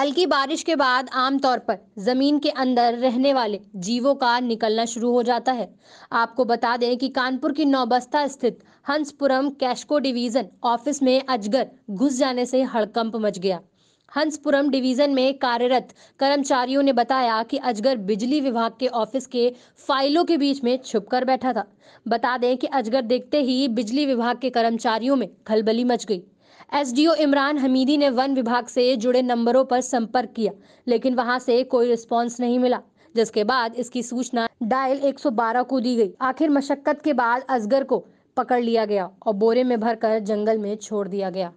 हल्की बारिश के बाद आमतौर पर जमीन के अंदर रहने वाले जीवों का निकलना शुरू हो जाता है आपको बता दें कि कानपुर की नौबस्ता स्थित हंसपुरम कैशको डिवीजन ऑफिस में अजगर घुस जाने से हड़कंप मच गया हंसपुरम डिवीजन में कार्यरत कर्मचारियों ने बताया कि अजगर बिजली विभाग के ऑफिस के फाइलों के बीच में छुपकर बैठा था बता दें कि अजगर देखते ही बिजली विभाग के कर्मचारियों में खलबली मच गई एसडीओ इमरान हमीदी ने वन विभाग से जुड़े नंबरों पर संपर्क किया लेकिन वहां से कोई रिस्पांस नहीं मिला जिसके बाद इसकी सूचना डायल 112 को दी गई आखिर मशक्कत के बाद असगर को पकड़ लिया गया और बोरे में भरकर जंगल में छोड़ दिया गया